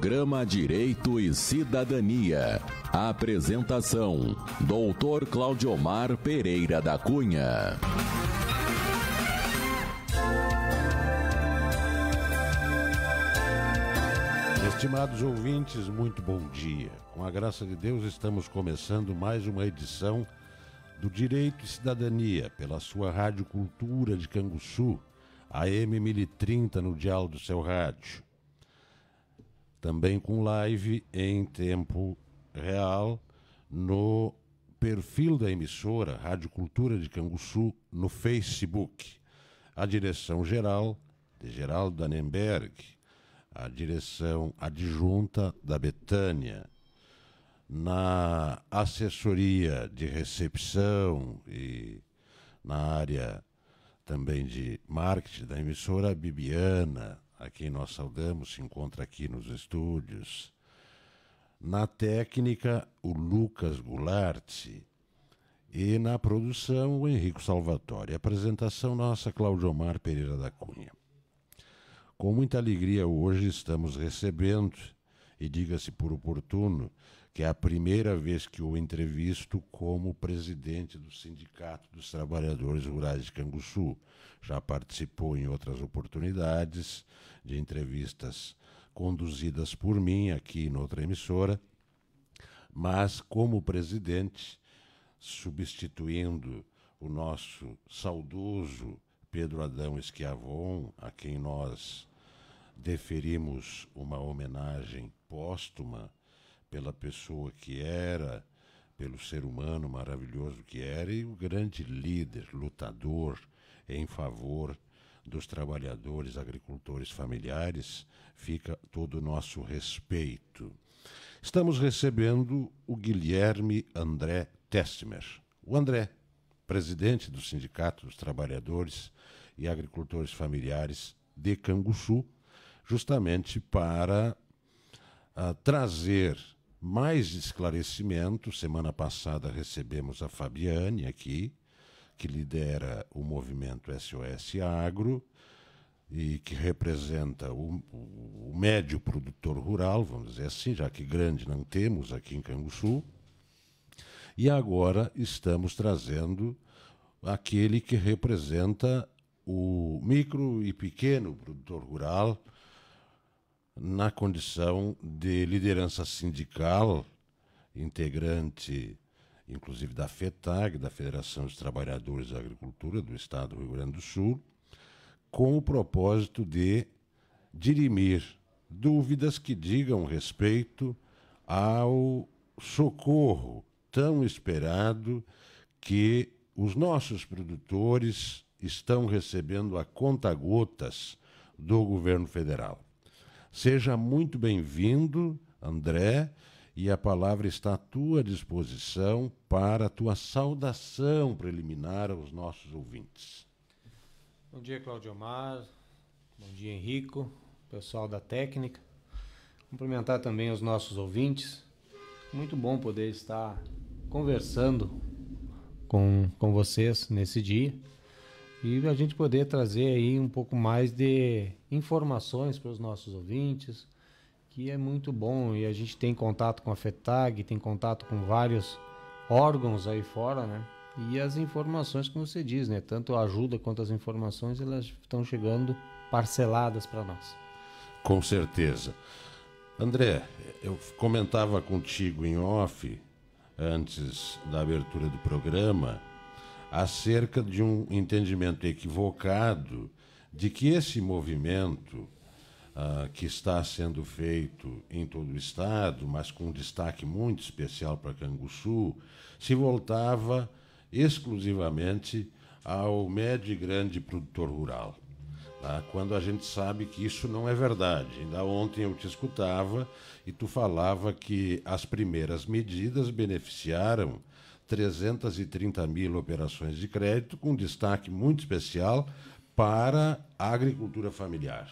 Programa Direito e Cidadania. Apresentação: Doutor Claudiomar Pereira da Cunha. Estimados ouvintes, muito bom dia. Com a graça de Deus, estamos começando mais uma edição do Direito e Cidadania pela sua Rádio Cultura de Canguçu, AM 1030 no dial do seu rádio também com live em tempo real no perfil da emissora Rádio Cultura de Canguçu no Facebook. A direção geral de Geraldo Danemberg, a direção adjunta da Betânia. Na assessoria de recepção e na área também de marketing da emissora Bibiana, a quem nós saudamos, se encontra aqui nos estúdios. Na técnica, o Lucas Goulart. E na produção, o Henrico Salvatore. apresentação nossa, Claudio Omar Pereira da Cunha. Com muita alegria, hoje estamos recebendo, e diga-se por oportuno, que é a primeira vez que o entrevisto como presidente do Sindicato dos Trabalhadores Rurais de Canguçu. Já participou em outras oportunidades de entrevistas conduzidas por mim aqui em outra emissora, mas como presidente, substituindo o nosso saudoso Pedro Adão Esquiavon, a quem nós deferimos uma homenagem póstuma pela pessoa que era, pelo ser humano maravilhoso que era e o grande líder, lutador em favor dos trabalhadores, agricultores familiares, fica todo o nosso respeito. Estamos recebendo o Guilherme André Tessmer. O André, presidente do Sindicato dos Trabalhadores e Agricultores Familiares de Canguçu, justamente para uh, trazer mais esclarecimento. Semana passada recebemos a Fabiane aqui, que lidera o movimento SOS Agro e que representa o, o médio produtor rural, vamos dizer assim, já que grande não temos aqui em Canguçu. E agora estamos trazendo aquele que representa o micro e pequeno produtor rural, na condição de liderança sindical, integrante inclusive da FETAG, da Federação dos Trabalhadores da Agricultura do Estado do Rio Grande do Sul, com o propósito de dirimir dúvidas que digam respeito ao socorro tão esperado que os nossos produtores estão recebendo a conta-gotas do governo federal. Seja muito bem-vindo, André, e a palavra está à tua disposição para a tua saudação preliminar aos nossos ouvintes. Bom dia, Claudio Omar. Bom dia, Henrico, pessoal da técnica. Cumprimentar também os nossos ouvintes. Muito bom poder estar conversando com, com vocês nesse dia e a gente poder trazer aí um pouco mais de informações para os nossos ouvintes, que é muito bom. E a gente tem contato com a FETAG, tem contato com vários órgãos aí fora, né? E as informações, como você diz, né? Tanto a ajuda quanto as informações, elas estão chegando parceladas para nós. Com certeza. André, eu comentava contigo em off, antes da abertura do programa, acerca de um entendimento equivocado de que esse movimento ah, que está sendo feito em todo o Estado, mas com um destaque muito especial para Canguçu, se voltava exclusivamente ao médio e grande produtor rural. Tá? Quando a gente sabe que isso não é verdade. Ainda ontem eu te escutava e tu falava que as primeiras medidas beneficiaram 330 mil operações de crédito, com destaque muito especial para a agricultura familiar.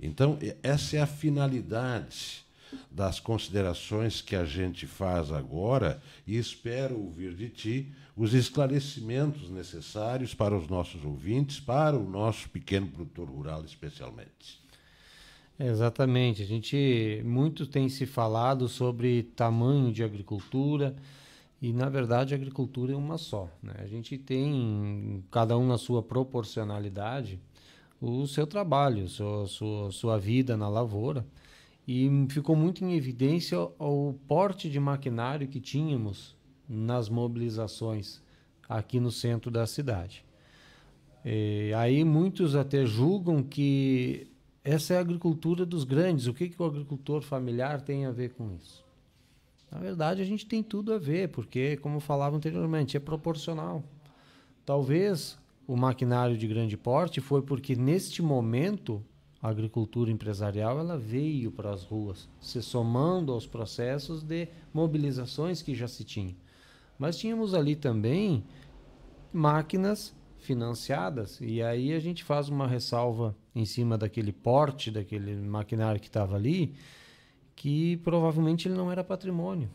Então, essa é a finalidade das considerações que a gente faz agora e espero ouvir de ti os esclarecimentos necessários para os nossos ouvintes, para o nosso pequeno produtor rural especialmente. exatamente, a gente muito tem se falado sobre tamanho de agricultura, e na verdade a agricultura é uma só. Né? A gente tem, cada um na sua proporcionalidade, o seu trabalho, sua, sua, sua vida na lavoura. E ficou muito em evidência o, o porte de maquinário que tínhamos nas mobilizações aqui no centro da cidade. E é, aí muitos até julgam que essa é a agricultura dos grandes. O que, que o agricultor familiar tem a ver com isso? Na verdade, a gente tem tudo a ver, porque, como eu falava anteriormente, é proporcional. Talvez o maquinário de grande porte foi porque, neste momento, a agricultura empresarial ela veio para as ruas, se somando aos processos de mobilizações que já se tinham. Mas tínhamos ali também máquinas financiadas, e aí a gente faz uma ressalva em cima daquele porte, daquele maquinário que estava ali, que provavelmente ele não era patrimônio.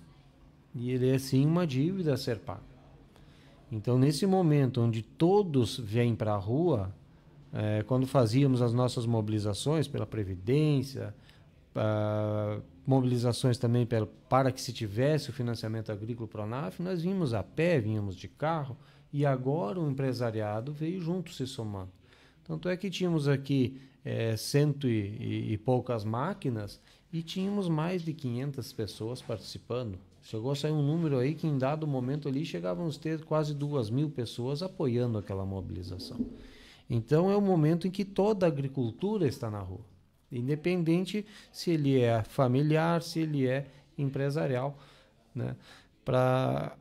E ele é sim uma dívida a ser paga. Então, nesse momento onde todos vêm para a rua, é, quando fazíamos as nossas mobilizações pela Previdência, uh, mobilizações também para, para que se tivesse o financiamento agrícola Pronaf, nós vínhamos a pé, vínhamos de carro, e agora o empresariado veio junto se somando. Tanto é que tínhamos aqui é, cento e, e, e poucas máquinas e tínhamos mais de 500 pessoas participando. Chegou a sair um número aí que em dado momento ali chegávamos a ter quase duas mil pessoas apoiando aquela mobilização. Então é o momento em que toda a agricultura está na rua, independente se ele é familiar, se ele é empresarial, né? Para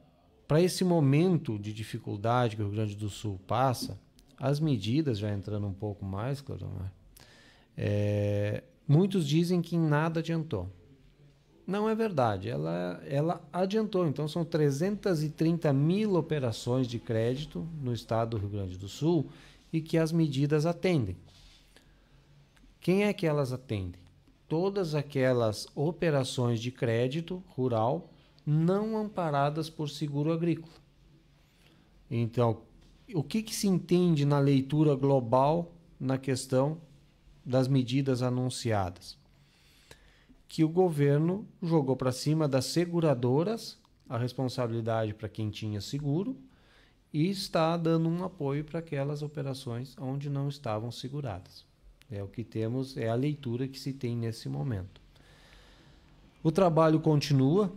para esse momento de dificuldade que o Rio Grande do Sul passa, as medidas já entrando um pouco mais, Claudemar, é, Muitos dizem que em nada adiantou. Não é verdade, ela, ela adiantou. Então, são 330 mil operações de crédito no estado do Rio Grande do Sul e que as medidas atendem. Quem é que elas atendem? Todas aquelas operações de crédito rural não amparadas por seguro agrícola. Então, o que, que se entende na leitura global na questão das medidas anunciadas, que o governo jogou para cima das seguradoras a responsabilidade para quem tinha seguro e está dando um apoio para aquelas operações onde não estavam seguradas. É o que temos, é a leitura que se tem nesse momento. O trabalho continua,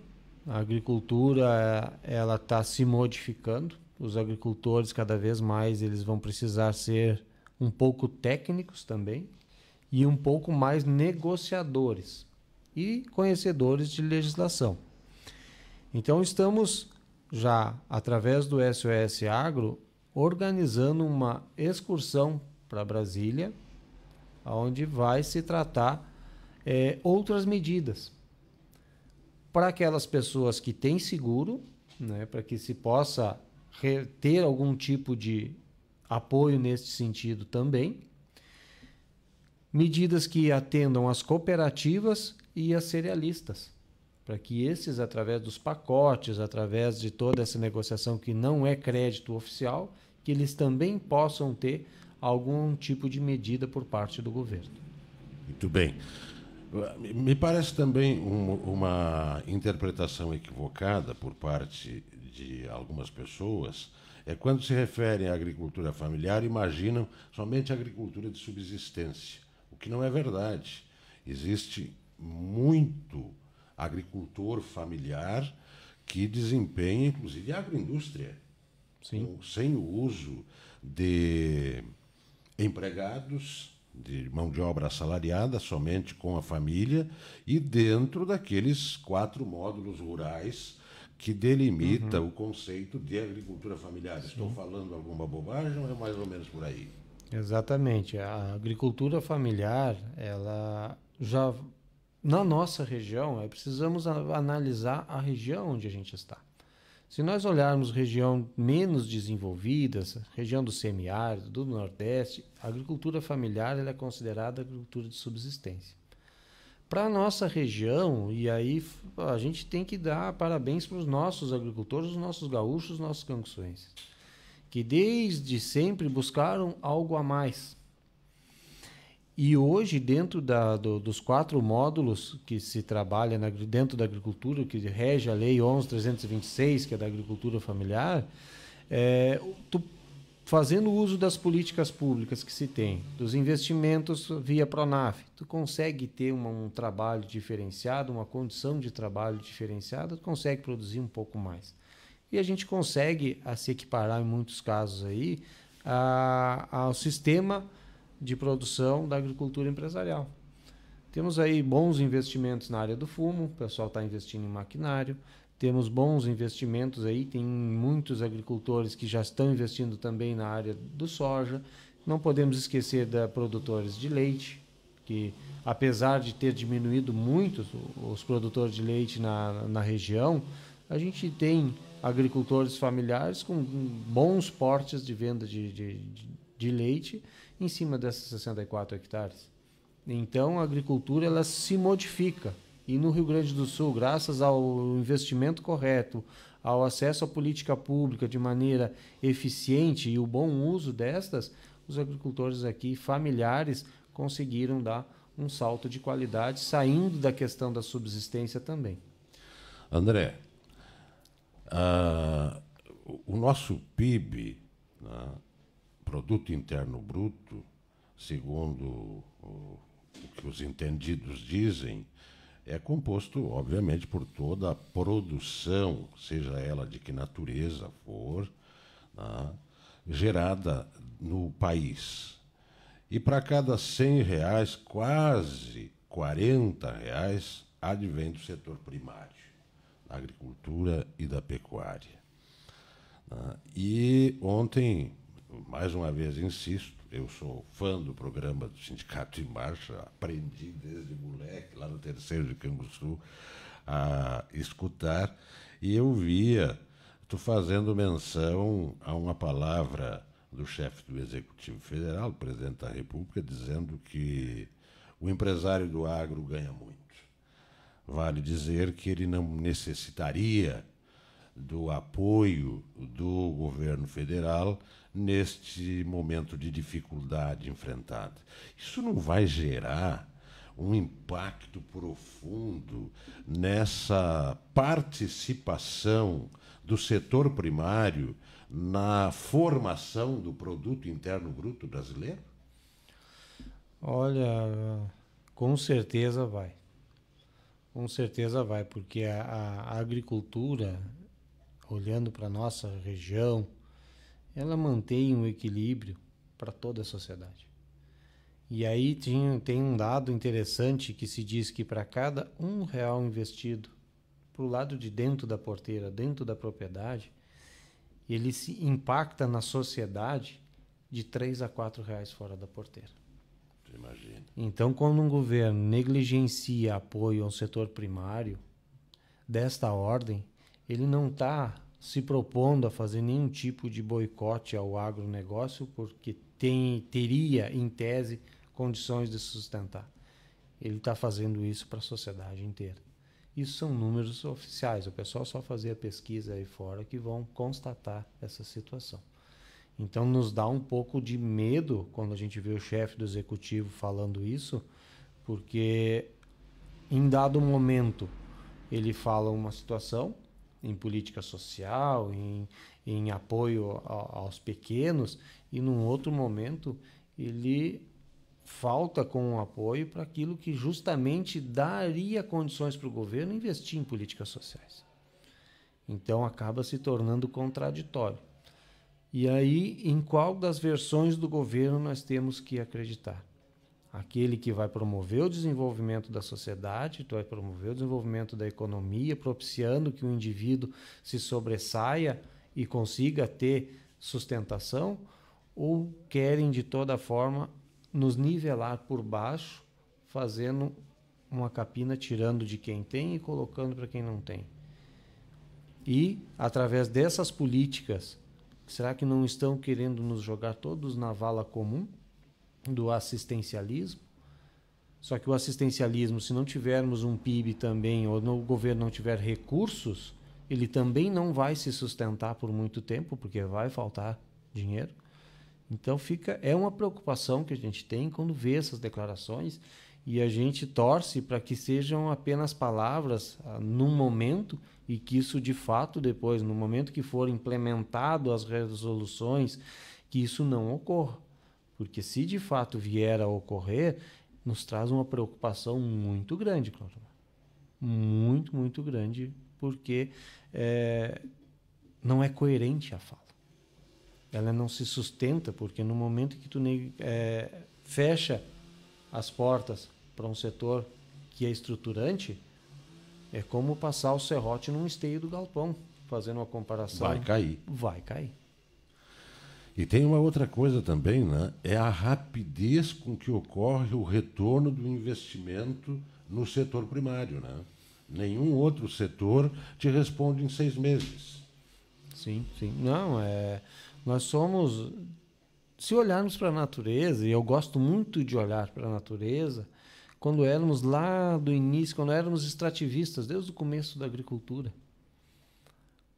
a agricultura ela está se modificando. Os agricultores cada vez mais eles vão precisar ser um pouco técnicos também e um pouco mais negociadores e conhecedores de legislação. Então, estamos já, através do SOS Agro, organizando uma excursão para Brasília, onde vai se tratar é, outras medidas para aquelas pessoas que têm seguro, né, para que se possa ter algum tipo de apoio nesse sentido também medidas que atendam às cooperativas e às cerealistas, para que esses, através dos pacotes, através de toda essa negociação que não é crédito oficial, que eles também possam ter algum tipo de medida por parte do governo. Muito bem. Me parece também um, uma interpretação equivocada por parte de algumas pessoas é quando se referem à agricultura familiar, imaginam somente a agricultura de subsistência que não é verdade. Existe muito agricultor familiar que desempenha, inclusive, a agroindústria. Sim. sem o uso de empregados, de mão de obra assalariada, somente com a família, e dentro daqueles quatro módulos rurais que delimita uhum. o conceito de agricultura familiar. Sim. Estou falando alguma bobagem ou é mais ou menos por aí? Exatamente. A agricultura familiar, ela já na nossa região, é, precisamos analisar a região onde a gente está. Se nós olharmos região menos desenvolvidas, região do semiárido, do Nordeste, a agricultura familiar é considerada agricultura de subsistência. Para a nossa região, e aí a gente tem que dar parabéns para os nossos agricultores, os nossos gaúchos, os nossos canguçuenses que desde sempre buscaram algo a mais. E hoje, dentro da, do, dos quatro módulos que se trabalha na, dentro da agricultura, que rege a Lei 11.326, que é da agricultura familiar, é, tu, fazendo uso das políticas públicas que se tem, dos investimentos via Pronaf, tu consegue ter uma, um trabalho diferenciado, uma condição de trabalho diferenciada, tu consegue produzir um pouco mais e a gente consegue a se equiparar em muitos casos aí a, ao sistema de produção da agricultura empresarial. Temos aí bons investimentos na área do fumo, o pessoal está investindo em maquinário, temos bons investimentos aí, tem muitos agricultores que já estão investindo também na área do soja. Não podemos esquecer da produtores de leite, que apesar de ter diminuído muito os produtores de leite na, na região, a gente tem agricultores familiares com bons portes de venda de, de, de leite em cima dessas 64 hectares. Então, a agricultura ela se modifica. E no Rio Grande do Sul, graças ao investimento correto, ao acesso à política pública de maneira eficiente e o bom uso destas, os agricultores aqui familiares conseguiram dar um salto de qualidade, saindo da questão da subsistência também. André, ah, o nosso PIB, né, Produto Interno Bruto, segundo o que os entendidos dizem, é composto, obviamente, por toda a produção, seja ela de que natureza for, né, gerada no país. E para cada 100 reais, quase 40 reais advém do setor primário agricultura e da pecuária. Né? E ontem, mais uma vez insisto, eu sou fã do programa do Sindicato em Marcha, aprendi desde moleque, lá no terceiro de Canguçu, a escutar, e eu via, estou fazendo menção a uma palavra do chefe do Executivo Federal, o presidente da República, dizendo que o empresário do agro ganha muito. Vale dizer que ele não necessitaria do apoio do governo federal neste momento de dificuldade enfrentada. Isso não vai gerar um impacto profundo nessa participação do setor primário na formação do produto interno bruto brasileiro? Olha, com certeza vai. Com certeza vai, porque a, a agricultura, olhando para a nossa região, ela mantém um equilíbrio para toda a sociedade. E aí tem, tem um dado interessante que se diz que para cada um real investido para o lado de dentro da porteira, dentro da propriedade, ele se impacta na sociedade de três a quatro reais fora da porteira. Então, quando um governo negligencia apoio ao setor primário desta ordem, ele não está se propondo a fazer nenhum tipo de boicote ao agronegócio, porque tem, teria, em tese, condições de sustentar. Ele está fazendo isso para a sociedade inteira. Isso são números oficiais, o pessoal só fazer a pesquisa aí fora que vão constatar essa situação. Então nos dá um pouco de medo quando a gente vê o chefe do executivo falando isso, porque em dado momento ele fala uma situação em política social, em, em apoio a, aos pequenos, e num outro momento ele falta com o apoio para aquilo que justamente daria condições para o governo investir em políticas sociais. Então acaba se tornando contraditório. E aí, em qual das versões do governo nós temos que acreditar? Aquele que vai promover o desenvolvimento da sociedade, que vai promover o desenvolvimento da economia, propiciando que o indivíduo se sobressaia e consiga ter sustentação, ou querem de toda forma nos nivelar por baixo, fazendo uma capina tirando de quem tem e colocando para quem não tem. E através dessas políticas Será que não estão querendo nos jogar todos na vala comum do assistencialismo? Só que o assistencialismo, se não tivermos um PIB também, ou o governo não tiver recursos, ele também não vai se sustentar por muito tempo, porque vai faltar dinheiro. Então fica é uma preocupação que a gente tem quando vê essas declarações e a gente torce para que sejam apenas palavras ah, no momento e que isso de fato depois, no momento que for implementado as resoluções, que isso não ocorra. Porque se de fato vier a ocorrer, nos traz uma preocupação muito grande, Cláudio. Muito, muito grande, porque é, não é coerente a fala. Ela não se sustenta, porque no momento que tu é, fecha as portas para um setor que é estruturante, é como passar o serrote num esteio do galpão, fazendo uma comparação. Vai cair. Vai cair. E tem uma outra coisa também, né? É a rapidez com que ocorre o retorno do investimento no setor primário, né? Nenhum outro setor te responde em seis meses. Sim, sim. Não, é. Nós somos se olharmos para a natureza, e eu gosto muito de olhar para a natureza, quando éramos lá do início, quando éramos extrativistas, desde o começo da agricultura,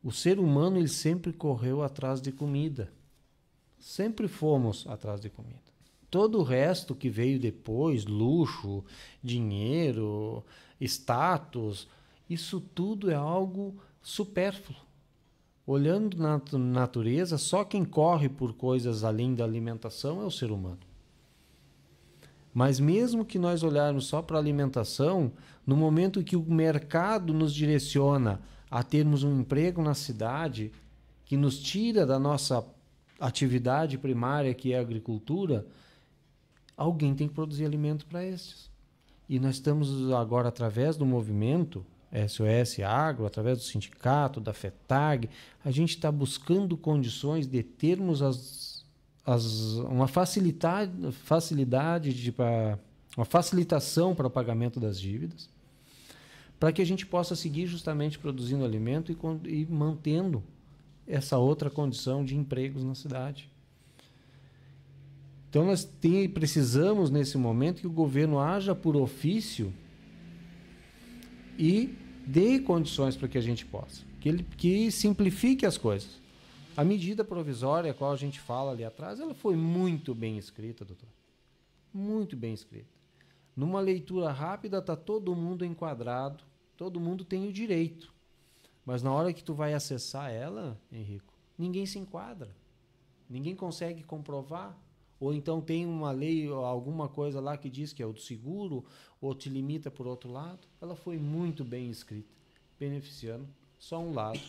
o ser humano ele sempre correu atrás de comida. Sempre fomos atrás de comida. Todo o resto que veio depois, luxo, dinheiro, status, isso tudo é algo supérfluo Olhando na natureza, só quem corre por coisas além da alimentação é o ser humano. Mas mesmo que nós olharmos só para a alimentação, no momento que o mercado nos direciona a termos um emprego na cidade que nos tira da nossa atividade primária, que é a agricultura, alguém tem que produzir alimento para estes. E nós estamos agora através do movimento SOS Agro, através do sindicato, da FETAG, a gente está buscando condições de termos as, as, uma facilidade, facilidade de, pra, uma facilitação para o pagamento das dívidas, para que a gente possa seguir justamente produzindo alimento e, e mantendo essa outra condição de empregos na cidade. Então nós tem, precisamos nesse momento que o governo haja por ofício e dê condições para que a gente possa, que, ele, que simplifique as coisas. A medida provisória, a qual a gente fala ali atrás, ela foi muito bem escrita, doutor. Muito bem escrita. Numa leitura rápida, está todo mundo enquadrado, todo mundo tem o direito. Mas na hora que tu vai acessar ela, Henrico, ninguém se enquadra. Ninguém consegue comprovar, ou então tem uma lei ou alguma coisa lá que diz que é o do seguro, ou te limita por outro lado, ela foi muito bem escrita, beneficiando só um lado.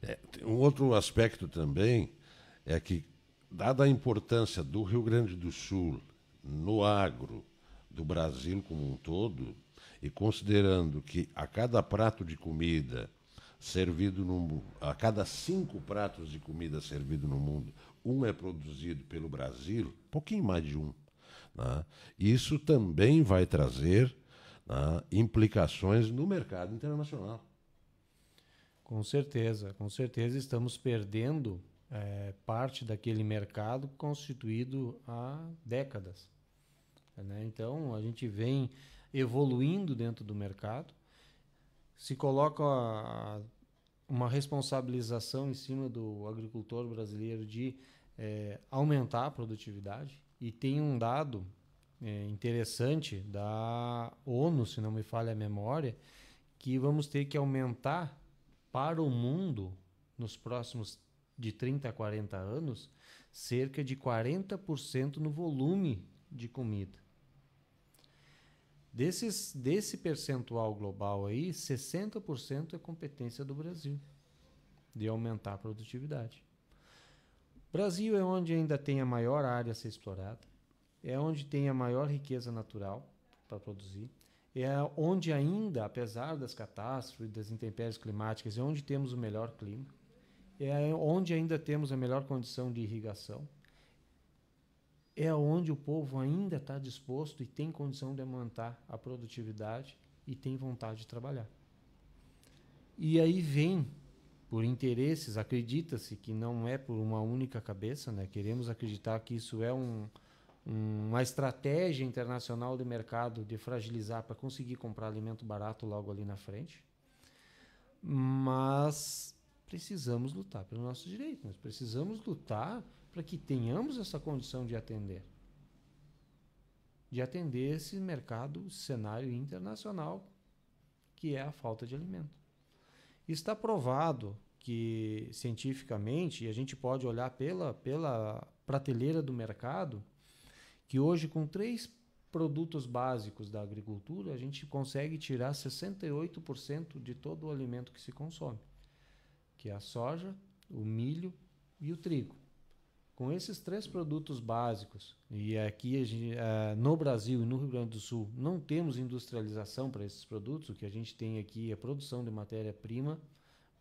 É, um outro aspecto também é que, dada a importância do Rio Grande do Sul no agro, do Brasil como um todo, e considerando que a cada prato de comida servido no A cada cinco pratos de comida servido no mundo, um é produzido pelo Brasil, pouquinho mais de um. Né? Isso também vai trazer né, implicações no mercado internacional. Com certeza, com certeza estamos perdendo é, parte daquele mercado constituído há décadas. Né? Então a gente vem evoluindo dentro do mercado, se coloca a, uma responsabilização em cima do agricultor brasileiro de é, aumentar a produtividade. E tem um dado é, interessante da ONU, se não me falha a memória, que vamos ter que aumentar para o mundo nos próximos de 30 a 40 anos cerca de 40% no volume de comida. Desses, desse percentual global aí, 60% é competência do Brasil de aumentar a produtividade. O Brasil é onde ainda tem a maior área a ser explorada, é onde tem a maior riqueza natural para produzir, é onde ainda, apesar das catástrofes, das intempéries climáticas, é onde temos o melhor clima, é onde ainda temos a melhor condição de irrigação, é onde o povo ainda está disposto e tem condição de aumentar a produtividade e tem vontade de trabalhar. E aí vem, por interesses, acredita-se que não é por uma única cabeça, né? queremos acreditar que isso é um, uma estratégia internacional de mercado de fragilizar para conseguir comprar alimento barato logo ali na frente. Mas precisamos lutar pelo nosso direito, nós precisamos lutar para que tenhamos essa condição de atender. De atender esse mercado, cenário internacional, que é a falta de alimento. Está provado que cientificamente, e a gente pode olhar pela, pela prateleira do mercado, que hoje com três produtos básicos da agricultura, a gente consegue tirar 68% de todo o alimento que se consome, que é a soja, o milho e o trigo com esses três produtos básicos, e aqui gente, uh, no Brasil e no Rio Grande do Sul não temos industrialização para esses produtos, o que a gente tem aqui é produção de matéria-prima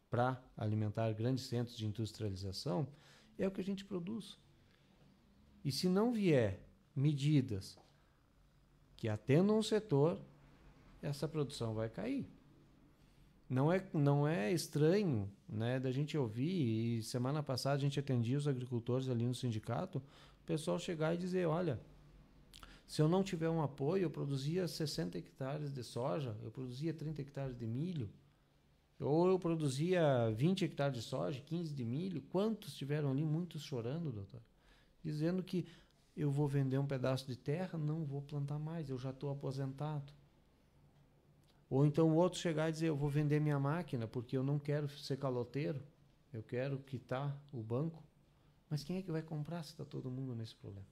para alimentar grandes centros de industrialização, é o que a gente produz. E se não vier medidas que atendam o setor, essa produção vai cair não é, não é estranho né, da gente ouvir, e semana passada a gente atendia os agricultores ali no sindicato, o pessoal chegar e dizer, olha, se eu não tiver um apoio, eu produzia 60 hectares de soja, eu produzia 30 hectares de milho, ou eu produzia 20 hectares de soja, 15 de milho, quantos tiveram ali? Muitos chorando, doutor. Dizendo que eu vou vender um pedaço de terra, não vou plantar mais, eu já estou aposentado. Ou então o outro chegar e dizer: Eu vou vender minha máquina porque eu não quero ser caloteiro, eu quero quitar o banco. Mas quem é que vai comprar se está todo mundo nesse problema?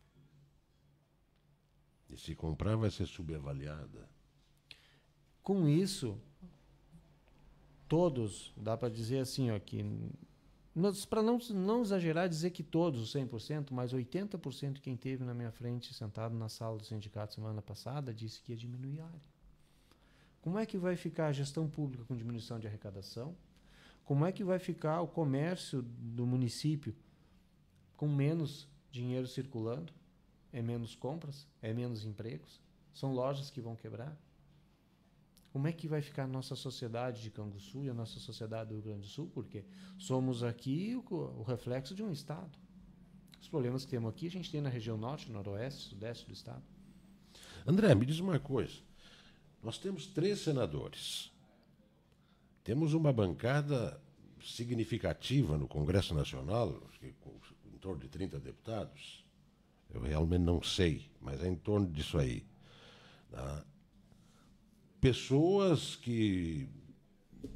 E se comprar, vai ser subavaliada. Com isso, todos, dá para dizer assim, ó, que. Para não, não exagerar, dizer que todos, 100%, mas 80% quem teve na minha frente sentado na sala do sindicato semana passada disse que ia diminuir a área. Como é que vai ficar a gestão pública com diminuição de arrecadação? Como é que vai ficar o comércio do município com menos dinheiro circulando? É menos compras? É menos empregos? São lojas que vão quebrar? Como é que vai ficar a nossa sociedade de Canguçu e a nossa sociedade do Rio Grande do Sul? Porque somos aqui o, o reflexo de um Estado. Os problemas que temos aqui, a gente tem na região norte, noroeste, sudeste do Estado. André, me diz uma coisa. Nós temos três senadores. Temos uma bancada significativa no Congresso Nacional, em torno de 30 deputados. Eu realmente não sei, mas é em torno disso aí. Tá? Pessoas que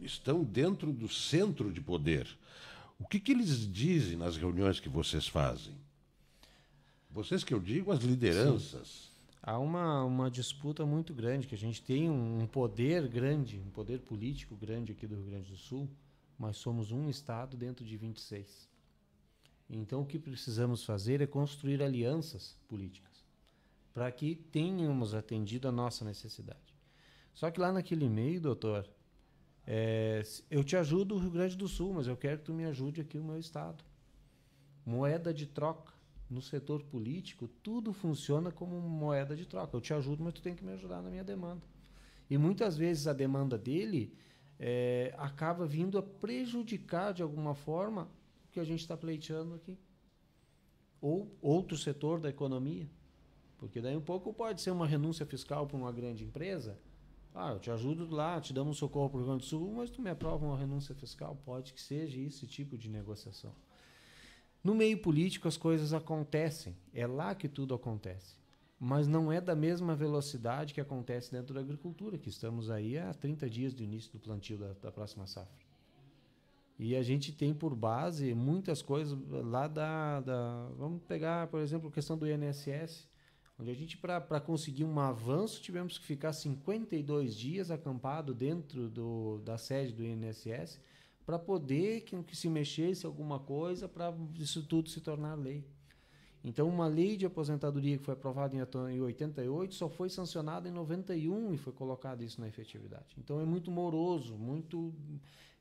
estão dentro do centro de poder. O que, que eles dizem nas reuniões que vocês fazem? Vocês que eu digo, as lideranças. Sim há uma, uma disputa muito grande, que a gente tem um, um poder grande, um poder político grande aqui do Rio Grande do Sul, mas somos um estado dentro de 26. Então o que precisamos fazer é construir alianças políticas para que tenhamos atendido a nossa necessidade. Só que lá naquele meio doutor, é, eu te ajudo o Rio Grande do Sul, mas eu quero que tu me ajude aqui o meu estado. Moeda de troca no setor político, tudo funciona como moeda de troca. Eu te ajudo, mas tu tem que me ajudar na minha demanda. E muitas vezes a demanda dele é, acaba vindo a prejudicar de alguma forma o que a gente está pleiteando aqui. Ou outro setor da economia. Porque daí um pouco pode ser uma renúncia fiscal para uma grande empresa. Ah, eu te ajudo lá, te damos um socorro para o Rio Grande do Sul, mas tu me aprova uma renúncia fiscal? Pode que seja esse tipo de negociação. No meio político as coisas acontecem, é lá que tudo acontece. Mas não é da mesma velocidade que acontece dentro da agricultura, que estamos aí há 30 dias do início do plantio da, da próxima safra. E a gente tem por base muitas coisas lá da, da. Vamos pegar, por exemplo, a questão do INSS, onde a gente, para conseguir um avanço, tivemos que ficar 52 dias acampado dentro do, da sede do INSS para poder que, que se mexesse alguma coisa para isso tudo se tornar lei. Então, uma lei de aposentadoria que foi aprovada em 88 só foi sancionada em 91 e foi colocado isso na efetividade. Então, é muito moroso, muito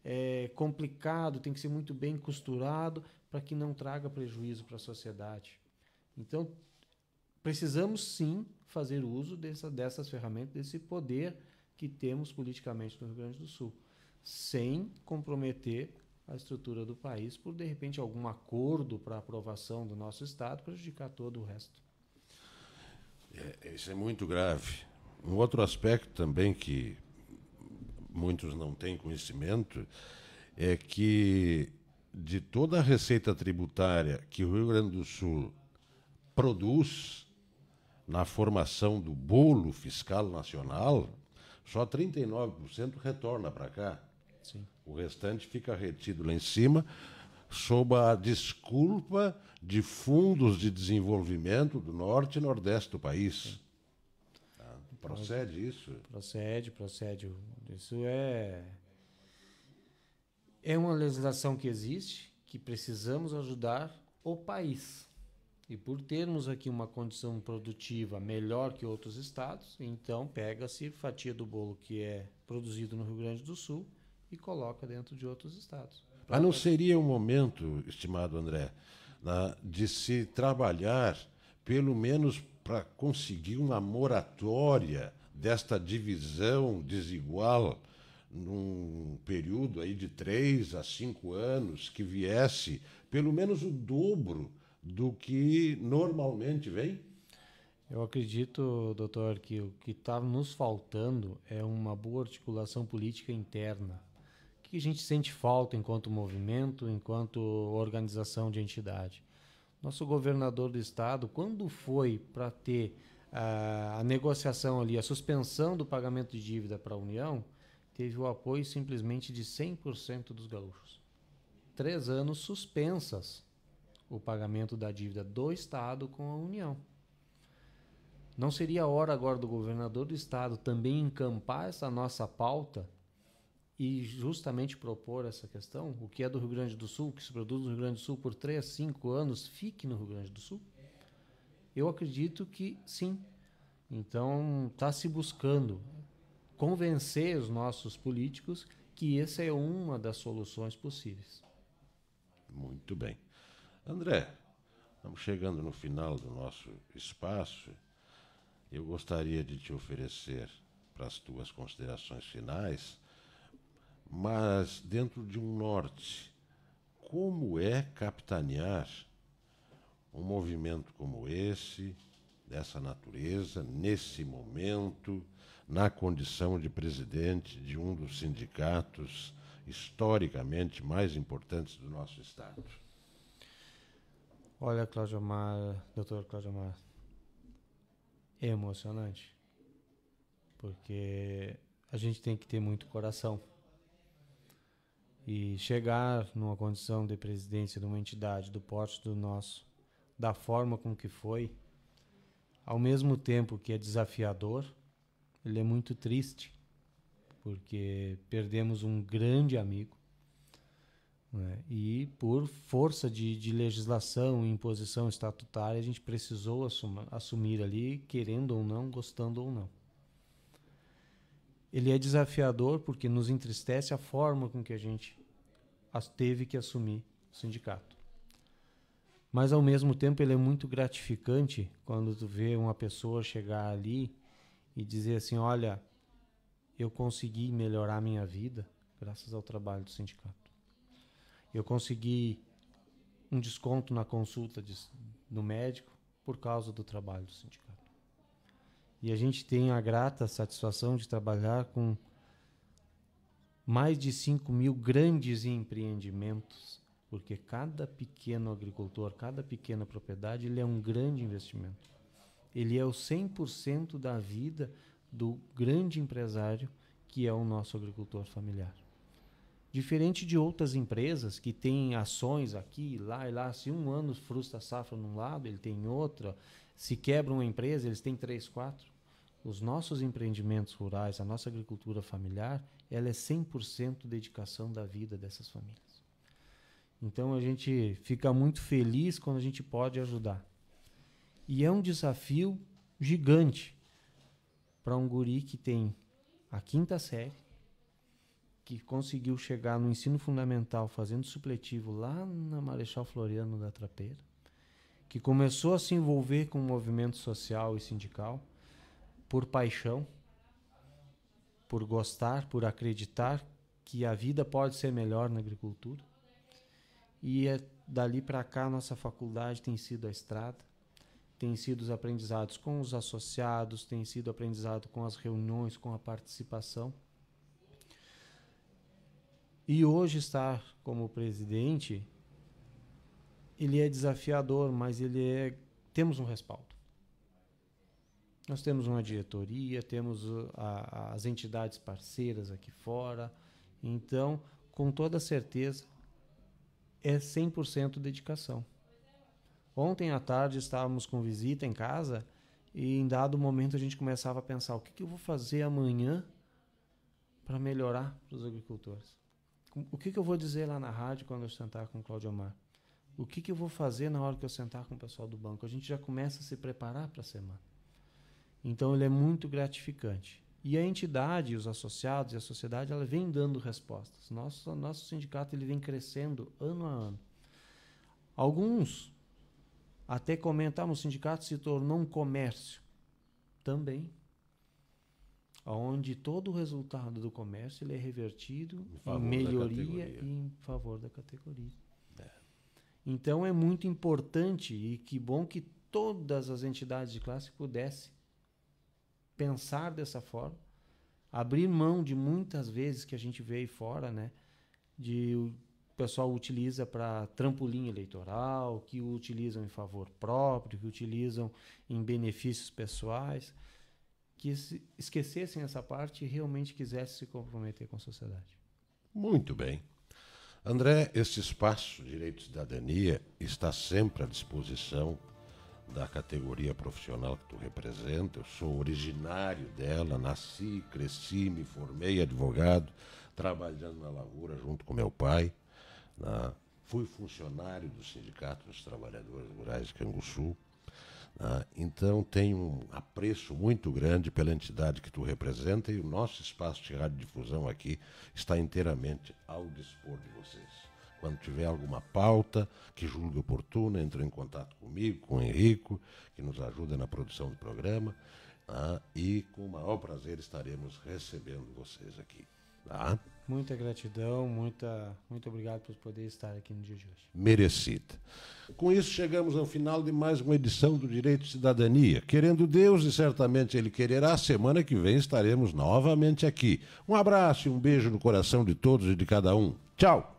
é, complicado, tem que ser muito bem costurado para que não traga prejuízo para a sociedade. Então, precisamos sim fazer uso dessa, dessas ferramentas, desse poder que temos politicamente no Rio Grande do Sul sem comprometer a estrutura do país por, de repente, algum acordo para aprovação do nosso Estado prejudicar todo o resto. É, isso é muito grave. Um outro aspecto também que muitos não têm conhecimento é que de toda a receita tributária que o Rio Grande do Sul produz na formação do bolo fiscal nacional, só 39% retorna para cá. Sim. O restante fica retido lá em cima, sob a desculpa de fundos de desenvolvimento do norte e nordeste do país. Tá? Procede isso? Procede, procede. Isso é. É uma legislação que existe, que precisamos ajudar o país. E por termos aqui uma condição produtiva melhor que outros estados, então pega-se fatia do bolo que é produzido no Rio Grande do Sul e coloca dentro de outros estados. Mas não seria um momento, estimado André, na, de se trabalhar, pelo menos para conseguir uma moratória desta divisão desigual num período aí de três a cinco anos que viesse pelo menos o dobro do que normalmente vem? Eu acredito, doutor, que o que está nos faltando é uma boa articulação política interna que a gente sente falta enquanto movimento, enquanto organização de entidade? Nosso governador do estado, quando foi para ter a, ah, a negociação ali, a suspensão do pagamento de dívida para a União, teve o apoio simplesmente de 100% dos gaúchos. Três anos suspensas o pagamento da dívida do Estado com a União. Não seria a hora agora do governador do Estado também encampar essa nossa pauta e justamente propor essa questão, o que é do Rio Grande do Sul, que se produz no Rio Grande do Sul por 3, 5 anos, fique no Rio Grande do Sul? Eu acredito que sim. Então, está se buscando convencer os nossos políticos que essa é uma das soluções possíveis. Muito bem. André, estamos chegando no final do nosso espaço. Eu gostaria de te oferecer para as tuas considerações finais mas dentro de um norte. Como é capitanear um movimento como esse, dessa natureza, nesse momento, na condição de presidente de um dos sindicatos historicamente mais importantes do nosso Estado? Olha, Cláudio Amar, doutor Cláudio Amar, é emocionante, porque a gente tem que ter muito coração e chegar numa condição de presidência de uma entidade do porte do nosso, da forma com que foi, ao mesmo tempo que é desafiador, ele é muito triste, porque perdemos um grande amigo. Né? E por força de, de legislação e imposição estatutária, a gente precisou assuma, assumir ali, querendo ou não, gostando ou não ele é desafiador porque nos entristece a forma com que a gente teve que assumir o sindicato. Mas ao mesmo tempo ele é muito gratificante quando tu vê uma pessoa chegar ali e dizer assim, olha, eu consegui melhorar minha vida graças ao trabalho do sindicato. Eu consegui um desconto na consulta de, do médico por causa do trabalho do sindicato. E a gente tem a grata satisfação de trabalhar com mais de 5 mil grandes empreendimentos, porque cada pequeno agricultor, cada pequena propriedade, ele é um grande investimento. Ele é o 100% da vida do grande empresário que é o nosso agricultor familiar. Diferente de outras empresas que têm ações aqui, lá e lá, se um ano frustra a safra num lado, ele tem outra, se quebra uma empresa, eles têm três, quatro os nossos empreendimentos rurais, a nossa agricultura familiar, ela é 100% dedicação da vida dessas famílias. Então a gente fica muito feliz quando a gente pode ajudar. E é um desafio gigante para um guri que tem a quinta série, que conseguiu chegar no ensino fundamental fazendo supletivo lá na Marechal Floriano da Trapeira, que começou a se envolver com o movimento social e sindical por paixão, por gostar, por acreditar que a vida pode ser melhor na agricultura. E é, dali para cá, nossa faculdade tem sido a estrada, tem sido os aprendizados com os associados, tem sido aprendizado com as reuniões, com a participação. E hoje estar como presidente, ele é desafiador, mas ele é temos um respaldo. Nós temos uma diretoria, temos uh, a, as entidades parceiras aqui fora. Então, com toda certeza, é 100% dedicação. Ontem à tarde estávamos com visita em casa e em dado momento a gente começava a pensar o que, que eu vou fazer amanhã para melhorar para os agricultores. O que, que eu vou dizer lá na rádio quando eu sentar com o Claudio Amar? O que, que eu vou fazer na hora que eu sentar com o pessoal do banco? A gente já começa a se preparar para a semana. Então ele é muito gratificante. E a entidade, os associados e a sociedade, ela vem dando respostas. Nosso, nosso sindicato ele vem crescendo ano a ano. Alguns até comentaram o sindicato se tornou um comércio. Também. Onde todo o resultado do comércio ele é revertido em, em melhoria e em favor da categoria. É. Então é muito importante e que bom que todas as entidades de classe pudessem pensar dessa forma, abrir mão de muitas vezes que a gente vê aí fora, né? De o pessoal utiliza para trampolim eleitoral, que utilizam em favor próprio, que utilizam em benefícios pessoais, que esquecessem essa parte e realmente quisessem se comprometer com a sociedade. Muito bem. André, este espaço Direito e Cidadania está sempre à disposição da categoria profissional que tu representa. Eu sou originário dela, nasci, cresci, me formei advogado, trabalhando na lavoura junto com meu pai. Né? Fui funcionário do Sindicato dos Trabalhadores Rurais de Canguçu. Né? Então, tenho um apreço muito grande pela entidade que tu representa e o nosso espaço de radiodifusão aqui está inteiramente ao dispor de vocês. Quando tiver alguma pauta que julgue oportuna, entre em contato comigo, com o Henrico, que nos ajuda na produção do programa. Tá? E com o maior prazer estaremos recebendo vocês aqui. Tá? Muita gratidão, muita, muito obrigado por poder estar aqui no dia de hoje. Merecida. Com isso, chegamos ao final de mais uma edição do Direito de Cidadania. Querendo Deus, e certamente Ele quererá, semana que vem estaremos novamente aqui. Um abraço e um beijo no coração de todos e de cada um. Tchau!